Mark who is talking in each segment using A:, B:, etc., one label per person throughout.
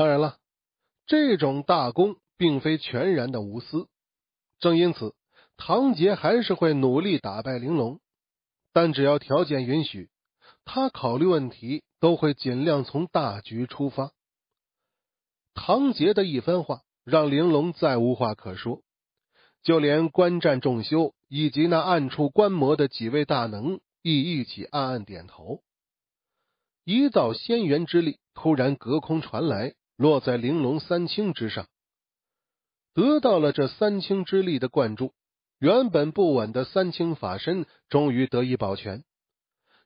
A: 当然了，这种大功并非全然的无私，正因此，唐杰还是会努力打败玲珑。但只要条件允许，他考虑问题都会尽量从大局出发。唐杰的一番话让玲珑再无话可说，就连观战众修以及那暗处观摩的几位大能亦一起暗暗点头。一道仙元之力突然隔空传来。落在玲珑三清之上，得到了这三清之力的灌注，原本不稳的三清法身终于得以保全。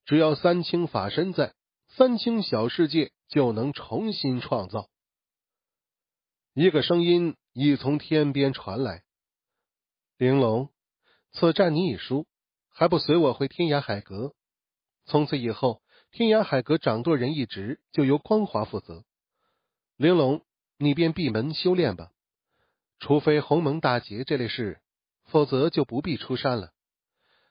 A: 只要三清法身在，三清小世界就能重新创造。一个声音已从天边传来：“玲珑，此战你已输，还不随我回天涯海阁？从此以后，天涯海阁掌舵人一职就由光华负责。”玲珑，你便闭门修炼吧。除非鸿蒙大劫这类事，否则就不必出山了。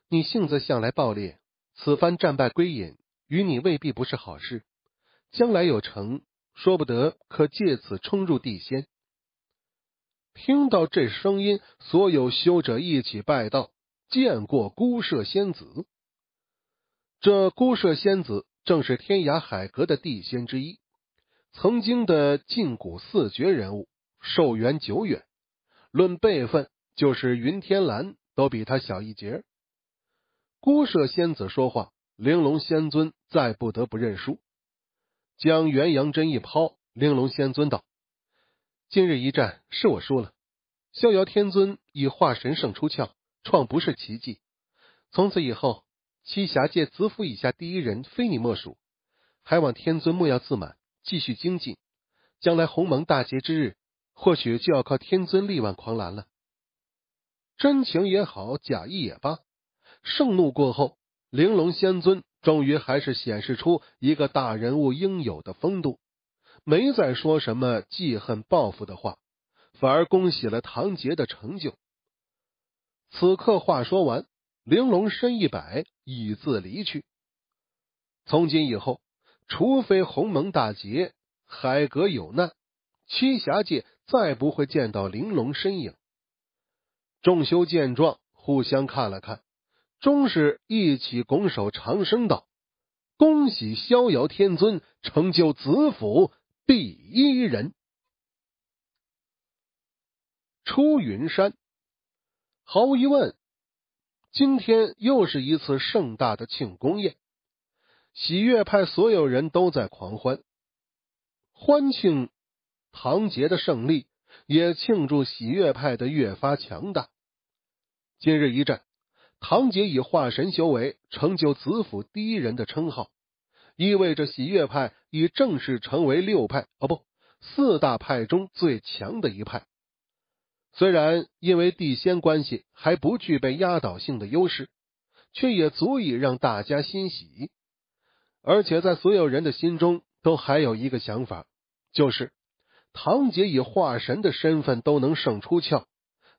A: 你性子向来暴烈，此番战败归隐，与你未必不是好事。将来有成，说不得可借此冲入地仙。听到这声音，所有修者一起拜道：“见过孤舍仙子。”这孤舍仙子正是天涯海阁的地仙之一。曾经的禁古四绝人物，寿元久远，论辈分就是云天兰都比他小一截。孤舍仙子说话，玲珑仙尊再不得不认输，将元阳针一抛。玲珑仙尊道：“今日一战是我输了。逍遥天尊以化神圣出窍，创不是奇迹。从此以后，栖霞界子府以下第一人非你莫属。还望天尊莫要自满。”继续精进，将来鸿蒙大劫之日，或许就要靠天尊力挽狂澜了。真情也好，假意也罢，盛怒过后，玲珑仙尊终于还是显示出一个大人物应有的风度，没再说什么记恨报复的话，反而恭喜了唐杰的成就。此刻话说完，玲珑身一摆，已自离去。从今以后。除非鸿蒙大劫，海阁有难，栖霞界再不会见到玲珑身影。众修见状，互相看了看，终是一起拱手长声道：“恭喜逍遥天尊成就紫府第一人！”出云山，毫无疑问，今天又是一次盛大的庆功宴。喜悦派所有人都在狂欢，欢庆唐杰的胜利，也庆祝喜悦派的越发强大。今日一战，唐杰以化神修为成就子府第一人的称号，意味着喜悦派已正式成为六派哦不四大派中最强的一派。虽然因为地仙关系还不具备压倒性的优势，却也足以让大家欣喜。而且在所有人的心中，都还有一个想法，就是唐杰以化神的身份都能胜出窍，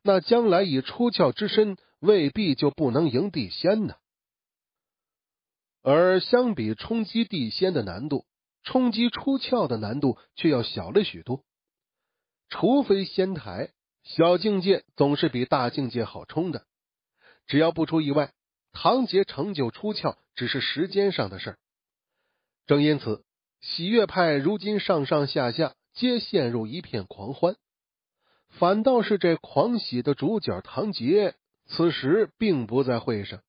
A: 那将来以出窍之身，未必就不能赢地仙呢。而相比冲击地仙的难度，冲击出窍的难度却要小了许多。除非仙台小境界总是比大境界好冲的，只要不出意外，唐杰成就出窍只是时间上的事儿。正因此，喜悦派如今上上下下皆陷入一片狂欢，反倒是这狂喜的主角唐杰此时并不在会上。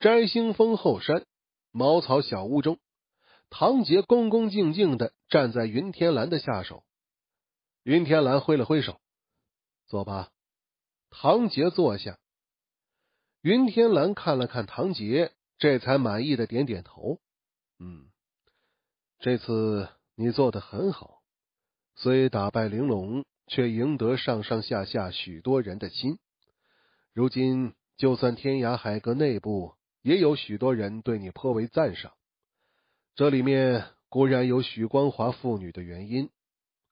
A: 摘星峰后山茅草小屋中，唐杰恭恭敬敬的站在云天兰的下手，云天兰挥了挥手：“坐吧。”唐杰坐下，云天蓝看了看唐杰，这才满意的点点头。嗯，这次你做的很好，虽打败玲珑，却赢得上上下下许多人的心。如今，就算天涯海阁内部，也有许多人对你颇为赞赏。这里面固然有许光华父女的原因，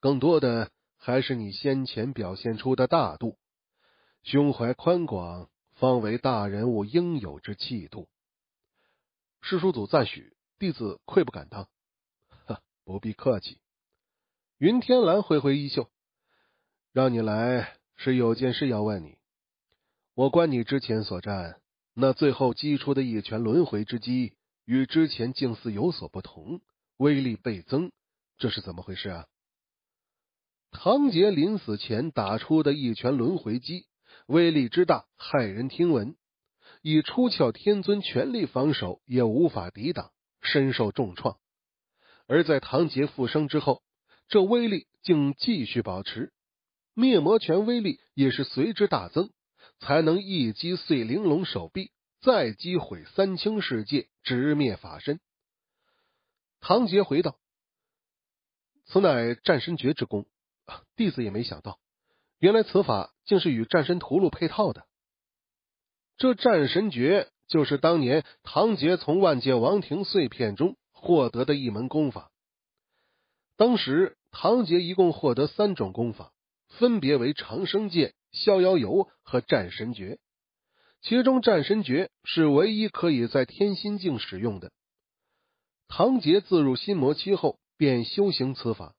A: 更多的还是你先前表现出的大度、胸怀宽广，方为大人物应有之气度。师叔祖赞许。弟子愧不敢当，哈，不必客气。云天澜挥挥衣袖，让你来是有件事要问你。我观你之前所战，那最后击出的一拳轮回之击，与之前竟似有所不同，威力倍增。这是怎么回事啊？唐杰临死前打出的一拳轮回击，威力之大，骇人听闻，以出窍天尊全力防守也无法抵挡。深受重创，而在唐杰复生之后，这威力竟继续保持。灭魔拳威力也是随之大增，才能一击碎玲珑手臂，再击毁三清世界，直灭法身。唐杰回道：“此乃战神诀之功，弟子也没想到，原来此法竟是与战神屠戮配套的。这战神诀。”就是当年唐杰从万界王庭碎片中获得的一门功法。当时唐杰一共获得三种功法，分别为《长生界》《逍遥游》和《战神诀》，其中《战神诀》是唯一可以在天心境使用的。唐杰自入心魔期后便修行此法，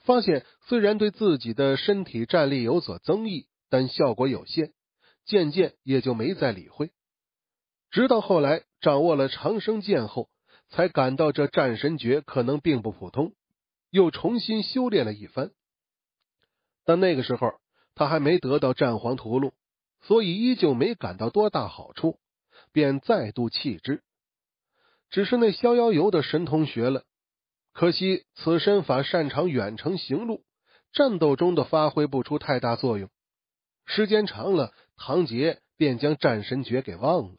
A: 发现虽然对自己的身体战力有所增益，但效果有限，渐渐也就没再理会。直到后来掌握了长生剑后，才感到这战神诀可能并不普通，又重新修炼了一番。但那个时候他还没得到战皇屠戮，所以依旧没感到多大好处，便再度弃之。只是那逍遥游的神通学了，可惜此身法擅长远程行路，战斗中的发挥不出太大作用。时间长了，唐杰便将战神诀给忘了。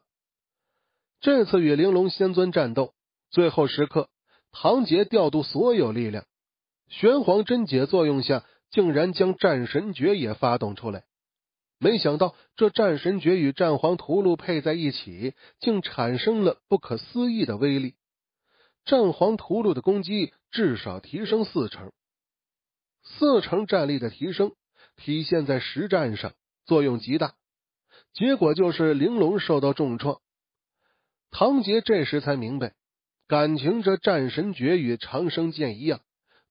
A: 这次与玲珑仙尊战斗最后时刻，唐杰调度所有力量，玄黄真解作用下，竟然将战神诀也发动出来。没想到这战神诀与战皇屠戮配在一起，竟产生了不可思议的威力。战皇屠戮的攻击至少提升四成，四成战力的提升体现在实战上作用极大。结果就是玲珑受到重创。唐杰这时才明白，感情这战神诀与长生剑一样，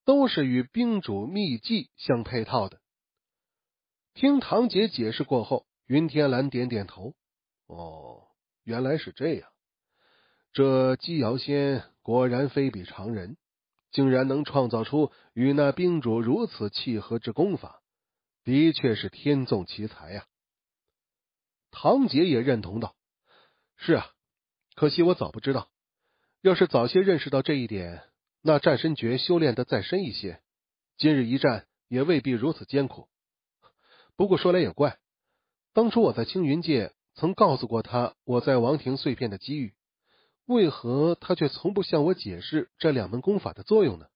A: 都是与冰主秘技相配套的。听唐杰解释过后，云天蓝点点头：“哦，原来是这样。这姬瑶仙果然非比常人，竟然能创造出与那冰主如此契合之功法，的确是天纵奇才呀。”唐杰也认同道：“是啊。”可惜我早不知道，要是早些认识到这一点，那战神诀修炼的再深一些，今日一战也未必如此艰苦。不过说来也怪，当初我在青云界曾告诉过他我在王庭碎片的机遇，为何他却从不向我解释这两门功法的作用呢？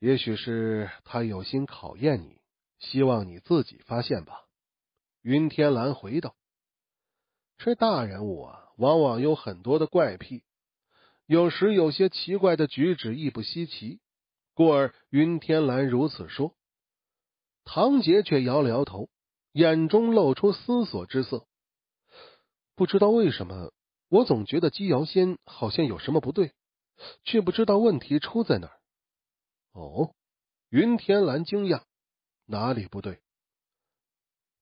A: 也许是他有心考验你，希望你自己发现吧。云天蓝回道：“这大人物啊。”往往有很多的怪癖，有时有些奇怪的举止亦不稀奇，故而云天兰如此说。唐杰却摇了摇头，眼中露出思索之色。不知道为什么，我总觉得姬瑶仙好像有什么不对，却不知道问题出在哪儿。哦，云天兰惊讶，哪里不对？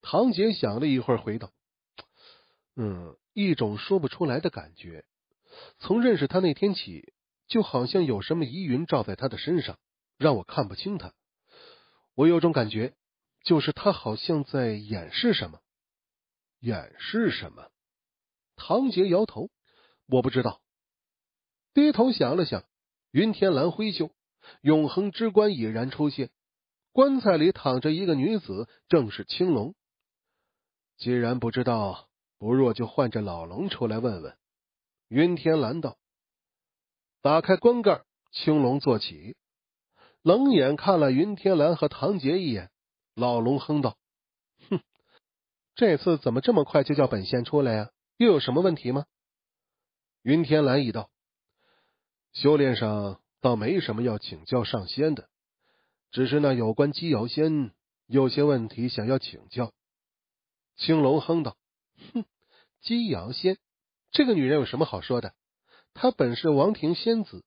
A: 唐杰想了一会儿，回道：“嗯。”一种说不出来的感觉，从认识他那天起，就好像有什么疑云罩在他的身上，让我看不清他。我有种感觉，就是他好像在掩饰什么，掩饰什么？唐杰摇头，我不知道。低头想了想，云天蓝挥袖，永恒之棺已然出现，棺材里躺着一个女子，正是青龙。既然不知道。不若就唤着老龙出来问问。云天兰道：“打开棺盖，青龙坐起，冷眼看了云天兰和唐杰一眼。”老龙哼道：“哼，这次怎么这么快就叫本仙出来呀？又有什么问题吗？”云天兰一道：“修炼上倒没什么要请教上仙的，只是那有关姬瑶仙，有些问题想要请教。”青龙哼道。哼，姬瑶仙，这个女人有什么好说的？她本是王庭仙子，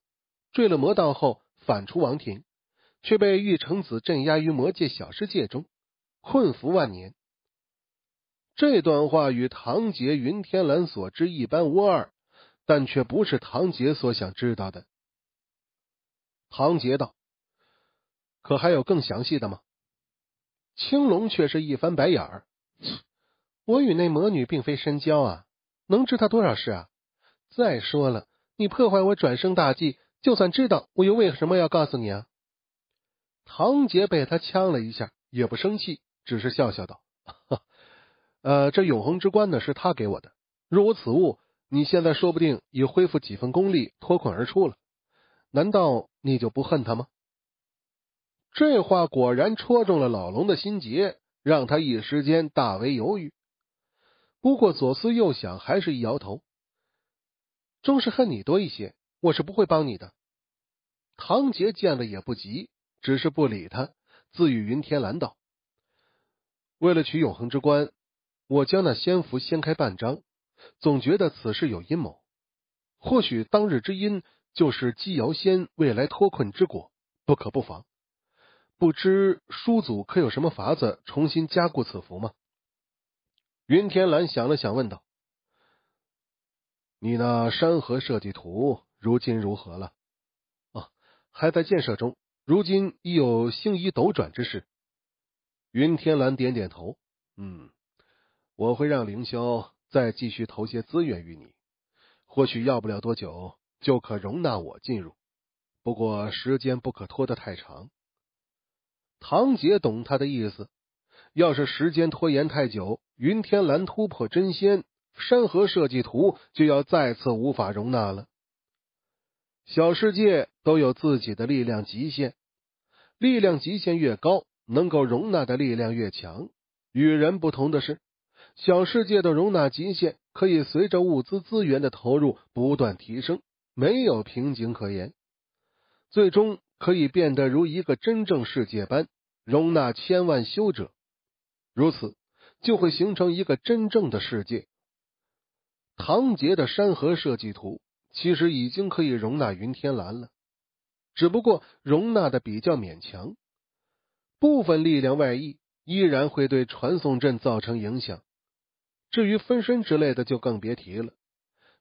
A: 坠了魔道后反出王庭，却被玉成子镇压于魔界小世界中，困服万年。这段话与唐杰云天兰所知一般无二，但却不是唐杰所想知道的。唐杰道：“可还有更详细的吗？”青龙却是一翻白眼儿。我与那魔女并非深交啊，能知她多少事啊？再说了，你破坏我转生大计，就算知道，我又为什么要告诉你啊？唐杰被他呛了一下，也不生气，只是笑笑道：“ 呃，这永恒之冠呢，是他给我的，若无此物，你现在说不定已恢复几分功力，脱困而出了。难道你就不恨他吗？”这话果然戳中了老龙的心结，让他一时间大为犹豫。不过左思右想，还是一摇头。终是恨你多一些，我是不会帮你的。唐杰见了也不急，只是不理他，自语云天兰道：“为了取永恒之冠，我将那仙符掀开半张，总觉得此事有阴谋。或许当日之因就是姬瑶仙未来脱困之果，不可不防。不知叔祖可有什么法子重新加固此符吗？”云天蓝想了想，问道：“你那山河设计图如今如何了？”“哦，还在建设中，如今已有星移斗转之势。”云天蓝点点头，“嗯，我会让凌霄再继续投些资源于你，或许要不了多久就可容纳我进入。不过时间不可拖得太长。”唐杰懂他的意思，要是时间拖延太久。云天蓝突破真仙，山河设计图就要再次无法容纳了。小世界都有自己的力量极限，力量极限越高，能够容纳的力量越强。与人不同的是，小世界的容纳极限可以随着物资资源的投入不断提升，没有瓶颈可言，最终可以变得如一个真正世界般，容纳千万修者。如此。就会形成一个真正的世界。唐杰的山河设计图其实已经可以容纳云天蓝了，只不过容纳的比较勉强，部分力量外溢依然会对传送阵造成影响。至于分身之类的，就更别提了。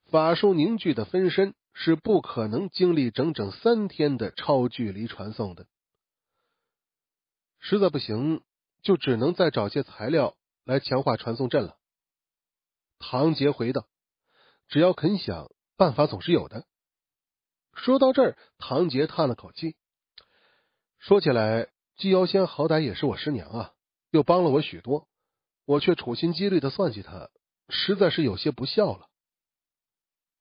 A: 法术凝聚的分身是不可能经历整整三天的超距离传送的。实在不行，就只能再找些材料。来强化传送阵了。唐杰回道：“只要肯想，办法总是有的。”说到这儿，唐杰叹了口气，说：“起来，姬瑶仙好歹也是我师娘啊，又帮了我许多，我却处心积虑的算计她，实在是有些不孝了。”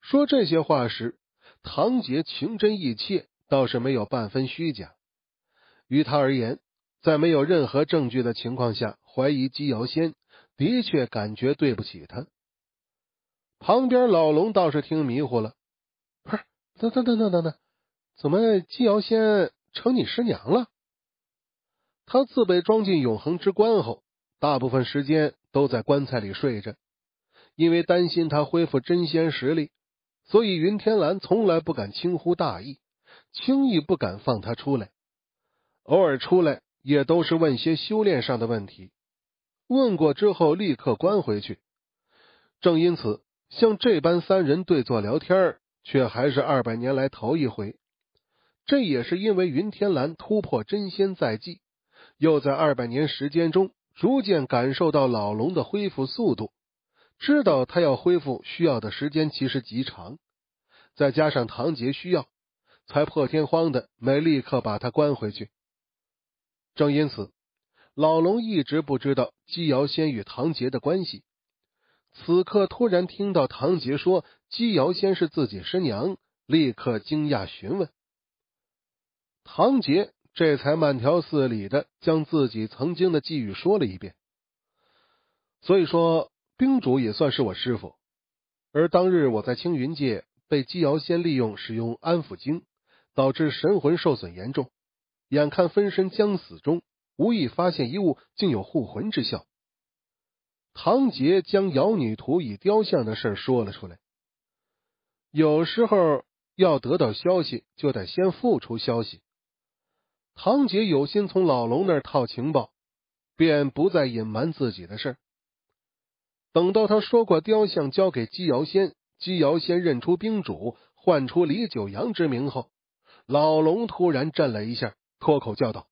A: 说这些话时，唐杰情真意切，倒是没有半分虚假。于他而言，在没有任何证据的情况下。怀疑姬瑶仙的确感觉对不起他。旁边老龙倒是听迷糊了，不是？等等等等等等，怎么姬瑶仙成你师娘了？他自被装进永恒之棺后，大部分时间都在棺材里睡着，因为担心他恢复真仙实力，所以云天兰从来不敢轻忽大意，轻易不敢放他出来。偶尔出来，也都是问些修炼上的问题。问过之后，立刻关回去。正因此，像这般三人对坐聊天，却还是二百年来头一回。这也是因为云天兰突破真仙在即，又在二百年时间中逐渐感受到老龙的恢复速度，知道他要恢复需要的时间其实极长，再加上唐杰需要，才破天荒的没立刻把他关回去。正因此。老龙一直不知道姬瑶仙与唐杰的关系，此刻突然听到唐杰说姬瑶仙是自己师娘，立刻惊讶询问。唐杰这才慢条斯理的将自己曾经的际遇说了一遍。所以说，冰主也算是我师傅。而当日我在青云界被姬瑶仙利用，使用安抚经，导致神魂受损严重，眼看分身将死中。无意发现一物，竟有护魂之效。唐杰将瑶女图与雕像的事说了出来。有时候要得到消息，就得先付出消息。唐杰有心从老龙那儿套情报，便不再隐瞒自己的事。等到他说过雕像交给姬瑶仙，姬瑶仙认出兵主，唤出李九阳之名后，老龙突然震了一下，脱口叫道。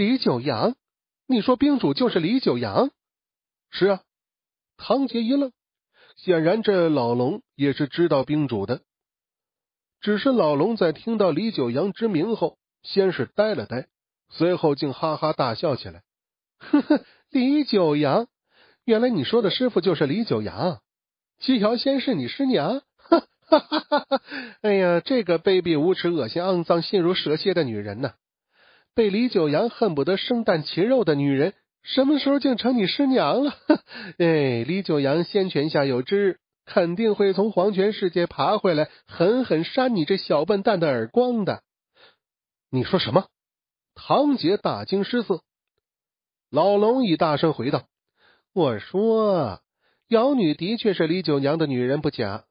A: 李九阳，你说兵主就是李九阳？是，啊，唐杰一愣，显然这老龙也是知道兵主的。只是老龙在听到李九阳之名后，先是呆了呆，随后竟哈哈大笑起来。呵呵，李九阳，原来你说的师傅就是李九阳。七瑶，仙是你师娘，哈哈哈哈！哎呀，这个卑鄙无耻、恶心肮脏、心如蛇蝎的女人呢？被李九阳恨不得生啖其肉的女人，什么时候竟成你师娘了？哎，李九阳先泉下有知，肯定会从黄泉世界爬回来，狠狠扇你这小笨蛋的耳光的。你说什么？唐杰大惊失色。老龙已大声回道：“我说，养女的确是李九娘的女人不假，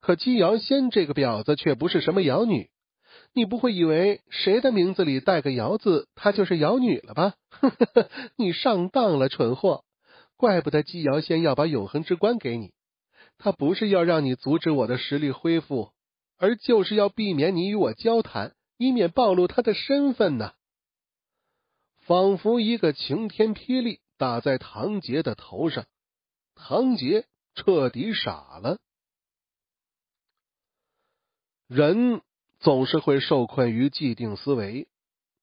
A: 可姬瑶仙这个婊子却不是什么养女。”你不会以为谁的名字里带个“瑶”字，她就是瑶女了吧？你上当了，蠢货！怪不得姬瑶仙要把永恒之冠给你，他不是要让你阻止我的实力恢复，而就是要避免你与我交谈，以免暴露他的身份呢。仿佛一个晴天霹雳打在唐杰的头上，唐杰彻底傻了，人。总是会受困于既定思维。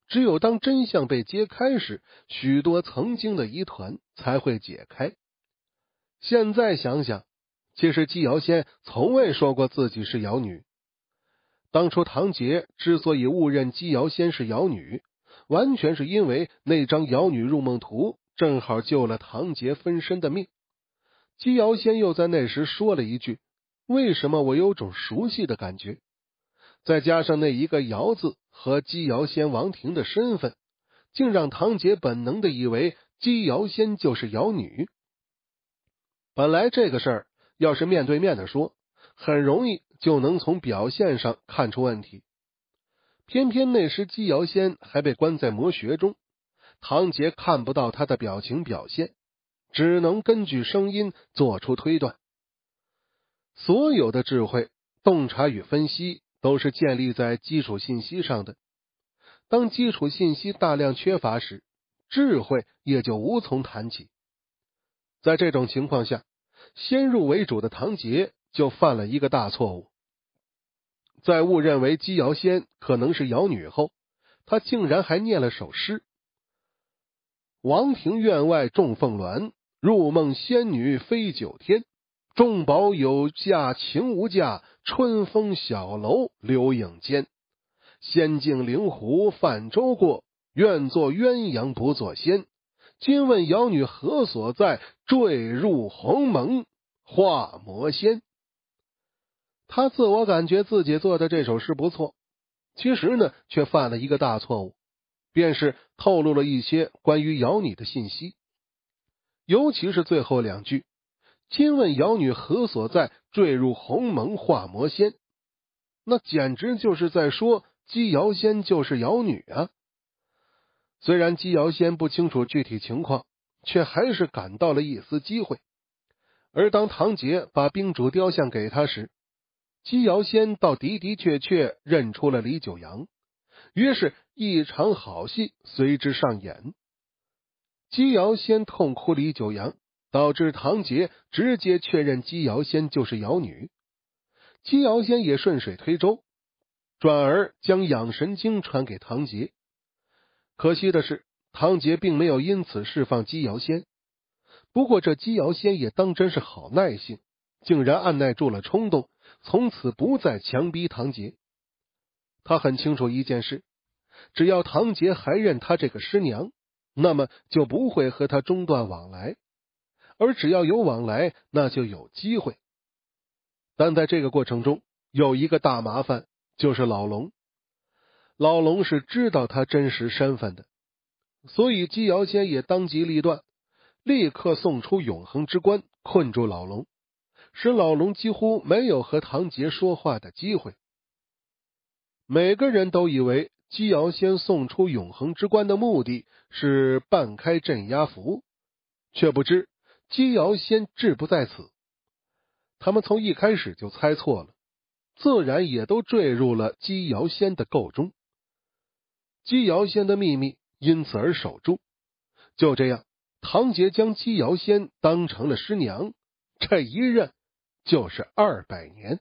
A: 只有当真相被揭开时，许多曾经的疑团才会解开。现在想想，其实姬瑶仙从未说过自己是瑶女。当初唐杰之所以误认姬瑶仙是瑶女，完全是因为那张瑶女入梦图正好救了唐杰分身的命。姬瑶仙又在那时说了一句：“为什么我有种熟悉的感觉？”再加上那一个“瑶”字和姬瑶仙王庭的身份，竟让唐杰本能的以为姬瑶仙就是瑶女。本来这个事儿要是面对面的说，很容易就能从表现上看出问题。偏偏那时姬瑶仙还被关在魔穴中，唐杰看不到他的表情表现，只能根据声音做出推断。所有的智慧、洞察与分析。都是建立在基础信息上的。当基础信息大量缺乏时，智慧也就无从谈起。在这种情况下，先入为主的唐杰就犯了一个大错误。在误认为姬瑶仙可能是瑶女后，他竟然还念了首诗：“王庭院外种凤鸾，入梦仙女飞九天。”众宝有价情无价，春风小楼留影间。仙境灵狐泛舟过，愿做鸳鸯不做仙。今问瑶女何所在？坠入鸿蒙化魔仙。他自我感觉自己做的这首诗不错，其实呢，却犯了一个大错误，便是透露了一些关于瑶女的信息，尤其是最后两句。亲问瑶女何所在？坠入鸿蒙化魔仙，那简直就是在说姬瑶仙就是瑶女啊！虽然姬瑶仙不清楚具体情况，却还是感到了一丝机会。而当唐杰把冰主雕像给他时，姬瑶仙倒的的确确认出了李九阳，于是，一场好戏随之上演。姬瑶仙痛哭李九阳。导致唐杰直接确认姬瑶仙就是瑶女，姬瑶仙也顺水推舟，转而将《养神经》传给唐杰。可惜的是，唐杰并没有因此释放姬瑶仙。不过，这姬瑶仙也当真是好耐性，竟然按耐住了冲动，从此不再强逼唐杰。他很清楚一件事：只要唐杰还认他这个师娘，那么就不会和他中断往来。而只要有往来，那就有机会。但在这个过程中，有一个大麻烦，就是老龙。老龙是知道他真实身份的，所以姬瑶仙也当机立断，立刻送出永恒之棺，困住老龙，使老龙几乎没有和唐杰说话的机会。每个人都以为姬瑶仙送出永恒之棺的目的是半开镇压符，却不知。姬瑶仙志不在此，他们从一开始就猜错了，自然也都坠入了姬瑶仙的构中。姬瑶仙的秘密因此而守住。就这样，唐杰将姬瑶仙当成了师娘，这一任就是二百年。